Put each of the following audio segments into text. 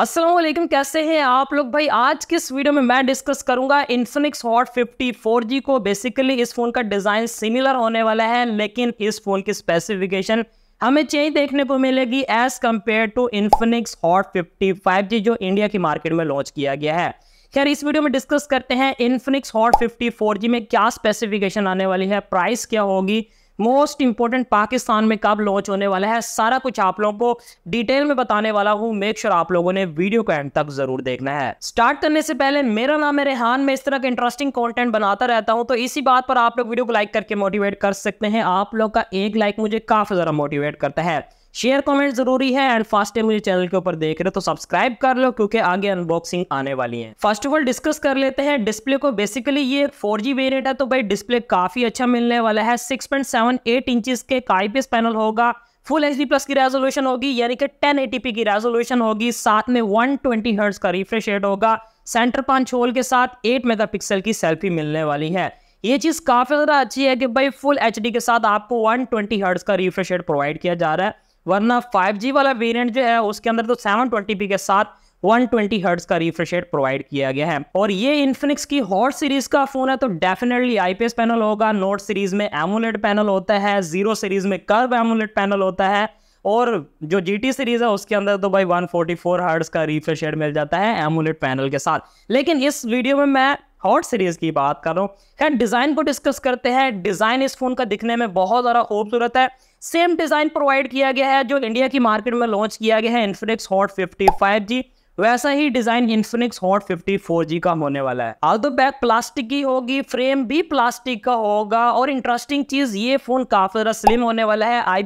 असलम कैसे हैं आप लोग भाई आज के इस वीडियो में मैं डिस्कस करूंगा इन्फिनिक्स हॉट फोर जी को बेसिकली इस फ़ोन का डिज़ाइन सिमिलर होने वाला है लेकिन इस फ़ोन की स्पेसिफिकेशन हमें चेंज देखने को मिलेगी as compare to Infinix Hot five G जो इंडिया की मार्केट में लॉन्च किया गया है खैर इस वीडियो में डिस्कस करते हैं इन्फिनिक्स हॉट फोर जी में क्या स्पेसिफिकेशन आने वाली है प्राइस क्या होगी मोस्ट इंपॉर्टेंट पाकिस्तान में कब लॉन्च होने वाला है सारा कुछ आप लोगों को डिटेल में बताने वाला हूँ मेक श्योर आप लोगों ने वीडियो को एंड तक जरूर देखना है स्टार्ट करने से पहले मेरा नाम है रेहान मैं इस तरह के इंटरेस्टिंग कॉन्टेंट बनाता रहता हूँ तो इसी बात पर आप लोग वीडियो को लाइक करके मोटिवेट कर सकते हैं आप लोग का एक लाइक मुझे काफी ज्यादा मोटिवेट करता है शेयर कमेंट जरूरी है एंड फर्स्ट टाइम मुझे चैनल के ऊपर देख रहे हो तो सब्सक्राइब कर लो क्योंकि आगे अनबॉक्सिंग आने वाली है फर्स्ट ऑफ ऑल डिस्कस कर लेते हैं डिस्प्ले को बेसिकली ये फोर जी वेरियंट है तो भाई डिस्प्ले काफी अच्छा मिलने वाला है six point seven eight inch के आईपीएस पैनल होगा फुल एच प्लस की रेजोल्यूशन होगी यानी कि टेन की रेजोल्यूशन होगी साथ में वन ट्वेंटी का रिफ्रेश रेट होगा सेंटर पांच होल के साथ एट मेगापिक्सल की सेल्फी मिलने वाली है ये चीज़ काफ़ी ज़्यादा अच्छी है कि भाई फुल एच के साथ आपको वन ट्वेंटी का रिफ्रेश रेट प्रोवाइड किया जा रहा है वरना 5G वाला वेरिएंट जो है उसके अंदर तो 720p के साथ 120 हर्ट्ज का रिफ्रेश रेट प्रोवाइड किया गया है और ये इन्फिनिक्स की हॉट सीरीज का फोन है तो डेफिनेटली आईपीएस पैनल होगा नोट सीरीज में एमुलेट पैनल होता है जीरो सीरीज में कर्व एमुलेट पैनल होता है और जो जी टी सीरीज है उसके अंदर तो भाई 144 हर्ट्स का रिफ्रेश रेट मिल जाता है एमुलेट पैनल के साथ लेकिन इस वीडियो में मैं हॉट सीरीज की बात कर रहा हूँ खैर डिज़ाइन को डिस्कस करते हैं डिज़ाइन इस फ़ोन का दिखने में बहुत ज़्यादा खूबसूरत है सेम डिज़ाइन प्रोवाइड किया गया है जो इंडिया की मार्केट में लॉन्च किया गया है Infinix Hot fifty five G वैसा ही डिज़ाइन इन्फिनिक्स हॉट फिफ्टी का होने वाला है आउट बैक प्लास्टिक की होगी फ्रेम भी प्लास्टिक का होगा और इंटरेस्टिंग चीज़ ये फ़ोन काफ़ी ज़्यादा स्लिम होने वाला है आई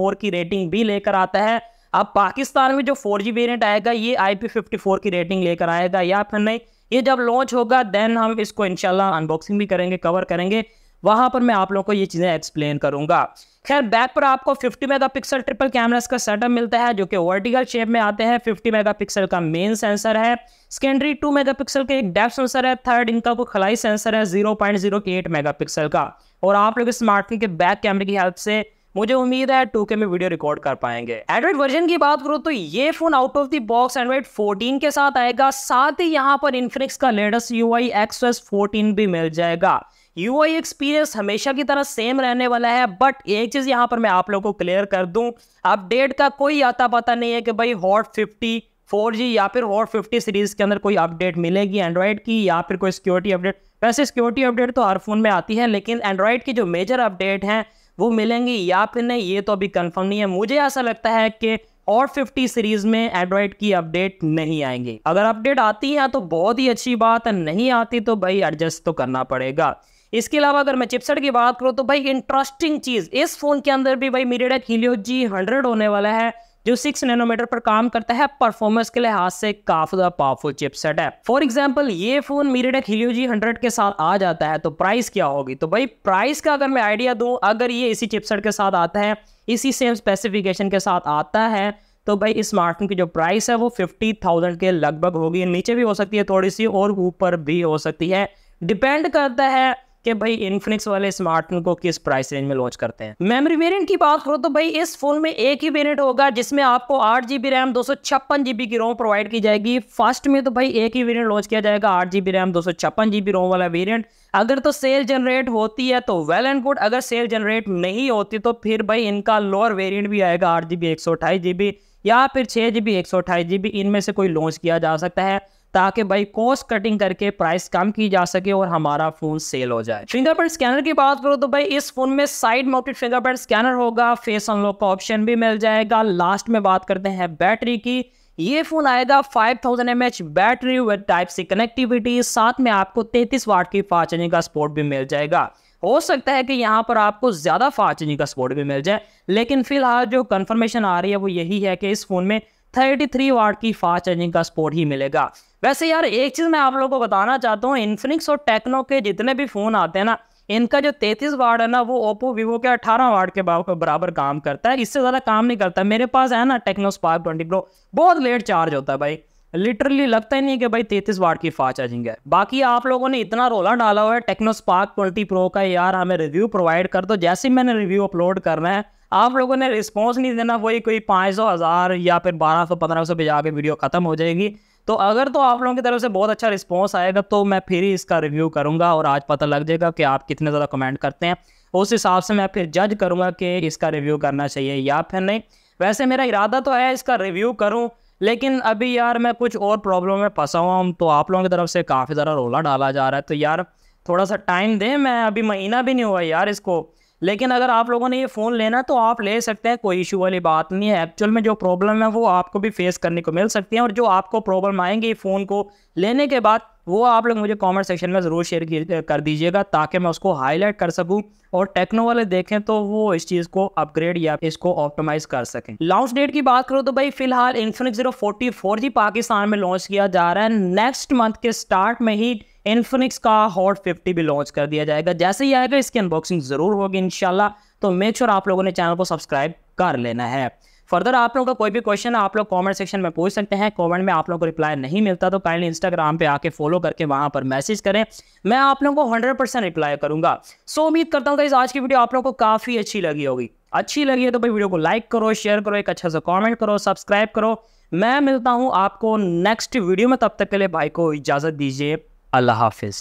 की रेटिंग भी लेकर आता है अब पाकिस्तान में जो 4G वेरिएंट आएगा ये IP54 की रेटिंग लेकर आएगा या फिर नहीं ये जब लॉन्च होगा देन हम इसको इंशाल्लाह अनबॉक्सिंग भी करेंगे कवर करेंगे वहाँ पर मैं आप लोगों को ये चीज़ें एक्सप्लेन करूँगा खैर बैक पर आपको 50 मेगापिक्सल ट्रिपल कैमरास का सेटअप मिलता है जो कि वर्टिकल शेप में आते हैं 50 मेगापिक्सल का मेन सेंसर है सेकेंडरी 2 मेगापिक्सल का एक डेप्थ सेंसर है थर्ड इनका कोई खलाई सेंसर है 0.08 मेगापिक्सल का और आप लोग स्मार्टफोन के बैक कैमरे की हेल्प से मुझे उम्मीद है टू के में वीडियो रिकॉर्ड कर पाएंगे एंड्रॉइड वर्जन की बात करूँ तो ये phone out of the box Android 14 के साथ आएगा साथ ही यहाँ पर इन्फिनिक्स का latest U I XOS fourteen भी मिल जाएगा यू आई एक्सपीरियंस हमेशा की तरह सेम रहने वाला है बट एक चीज़ यहाँ पर मैं आप लोगों को क्लियर कर दू अपडेट का कोई आता पता नहीं है कि भाई हॉट फिफ्टी फोर जी या फिर हॉट फिफ्टी सीरीज़ के अंदर कोई अपडेट मिलेगी एंड्रॉयड की या फिर कोई सिक्योरिटी अपडेट वैसे सिक्योरिटी अपडेट तो हर फोन में आती है लेकिन एंड्रॉयड की जो मेजर अपडेट हैं वो मिलेंगे या फिर नहीं ये तो अभी कंफर्म नहीं है मुझे ऐसा लगता है कि और 50 सीरीज में एंड्रॉयड की अपडेट नहीं आएंगी अगर अपडेट आती है तो बहुत ही अच्छी बात है नहीं आती तो भाई एडजस्ट तो करना पड़ेगा इसके अलावा अगर मैं चिपसेट की बात करूँ तो भाई इंटरेस्टिंग चीज़ इस फ़ोन के अंदर भी भाई मीरेडेक हीलियो जी हंड्रेड होने वाला है जो सिक्स नैनोमीटर पर काम करता है परफॉर्मेंस के लिहाज से काफी ज्यादा पावरफुल चिपसेट है फॉर एग्जाम्पल ये phone MediaTek Helio G hundred के साथ आ जाता है तो प्राइस क्या होगी तो भाई प्राइस का अगर मैं आइडिया दूं अगर ये इसी चिपसेट के साथ आता है इसी सेम स्पेसिफिकेशन के साथ आता है तो भाई इस स्मार्टफोन की जो प्राइस है वो फिफ्टी थाउजेंड के लगभग होगी नीचे भी हो सकती है थोड़ी सी और ऊपर भी हो सकती है डिपेंड करता है कि भाई इन्फिनिक्स वाले स्मार्टफोन को किस प्राइस रेंज में लॉन्च करते हैं मेमोरी वेरिएंट की बात करो तो भाई इस फोन में एक ही वेरिएंट होगा जिसमें आपको आठ जीबी रैम दो सौ छप्पन जीबी की रोम प्रोवाइड की जाएगी फर्स्ट में तो भाई एक ही वेरिएंट लॉन्च किया जाएगा आठ जीबी रैम दो सौ छप्पन जीबी रोम वाला वेरियंट अगर तो सेल जनरेट होती है तो वेल एंड गुड अगर सेल जनरेट नहीं होती तो फिर भाई इनका लोअर वेरियंट भी आएगा आठ जीबी एक सौ अट्ठाईस जीबी या फिर छः जीबी एक सौ अट्ठाईस जीबी इनमें से कोई लॉन्च किया जा सकता है ताकि भाई कॉस्ट कटिंग करके प्राइस कम की जा सके और हमारा फोन सेल हो जाए फिंगरप्रिंट स्कैनर की बात करो तो भाई इस फोन में साइड माउंटेड फिंगरप्रिंट स्कैनर होगा फेस अनलॉक का ऑप्शन भी मिल जाएगा लास्ट में बात करते हैं बैटरी की ये फोन आएगा 5000 thousand battery with type C connectivity साथ में आपको 33 वाट की फास्ट का सपोर्ट भी मिल जाएगा हो सकता है कि यहाँ पर आपको ज़्यादा फास्ट का सपोर्ट भी मिल जाए लेकिन फिलहाल जो कन्फर्मेशन आ रही है वो यही है कि इस फोन में थर्टी थ्री वाट की फास्ट चार्जिंग का सपोर्ट ही मिलेगा वैसे यार एक चीज़ मैं आप लोगों को बताना चाहता हूँ इन्फिनिक्स और टेक्नो के जितने भी फ़ोन आते हैं ना इनका जो 33 वाट है ना वो ओप्पो वीवो के 18 वाट के बराबर काम करता है इससे ज़्यादा काम नहीं करता मेरे पास है ना टेक्नो स्पार्क ट्वेंटी प्रो बहुत लेट चार्ज होता है भाई लिटरली लगता ही नहीं कि भाई तैतीस वाट की फास्ट चार्जिंग है बाकी आप लोगों ने इतना रोला डाला हुआ है टेक्नो स्पार्क ट्वेंटी प्रो का यार हमें रिव्यू प्रोवाइड कर दो जैसे ही मैंने रिव्यू अपलोड करना है आप लोगों ने रिस्पॉन्स नहीं देना वही कोई पाँच सौ हज़ार या फिर बारह सौ पंद्रह सौ भेजा के वीडियो ख़त्म हो जाएगी तो अगर तो आप लोगों की तरफ से बहुत अच्छा रिस्पॉन्स आएगा तो मैं फिर ही इसका रिव्यू करूँगा और आज पता लग जाएगा कि आप कितने ज़्यादा कमेंट करते हैं उस हिसाब से मैं फिर जज करूँगा कि इसका रिव्यू करना चाहिए या फिर नहीं वैसे मेरा इरादा तो है इसका रिव्यू करूँ लेकिन अभी यार मैं कुछ और प्रॉब्लम में फंसा हुआ हूँ तो आप लोगों की तरफ से काफ़ी ज़रा रोला डाला जा रहा है तो यार थोड़ा सा टाइम दें मैं अभी महीना भी नहीं हुआ यार इसको लेकिन अगर आप लोगों ने ये फ़ोन लेना तो आप ले सकते हैं कोई इशू वाली बात नहीं है एक्चुअल में जो प्रॉब्लम है वो आपको भी फेस करने को मिल सकती है और जो आपको प्रॉब्लम आएंगी फ़ोन को लेने के बाद वो आप लोग मुझे कमेंट सेक्शन में ज़रूर शेयर कर दीजिएगा ताकि मैं उसको हाईलाइट कर सकूं और टेक्नो वाले देखें तो वो इस चीज़ को अपग्रेड या इसको ऑप्टिमाइज कर सकें लॉन्च डेट की बात करो तो भाई फिलहाल Infinix zero forty four G Pakistan में लॉन्च किया जा रहा है नेक्स्ट मंथ के स्टार्ट में ही इन्फिनिक्स का हॉट फिफ्टी भी लॉन्च कर दिया जाएगा जैसे ही आएगा इसकी अनबॉक्सिंग ज़रूर होगी इनशाला तो मेक श्योर sure आप लोगों ने चैनल को सब्सक्राइब कर लेना है फर्दर आप लोगों का कोई भी क्वेश्चन आप लोग कमेंट सेक्शन में पूछ सकते हैं कमेंट में आप लोगों को रिप्लाई नहीं मिलता तो काइंडली इंस्टाग्राम पे आके फॉलो करके वहां पर मैसेज करें मैं आप लोगों को 100 परसेंट रिप्लाई करूंगा सो so, उम्मीद करता हूँ आज की वीडियो आप लोगों को काफ़ी अच्छी लगी होगी अच्छी लगी है तो भाई वीडियो को लाइक करो शेयर करो एक अच्छा सा कॉमेंट करो सब्सक्राइब करो मैं मिलता हूँ आपको नेक्स्ट वीडियो में तब तक के लिए भाई को इजाज़त दीजिए अल्लाह हाफिज़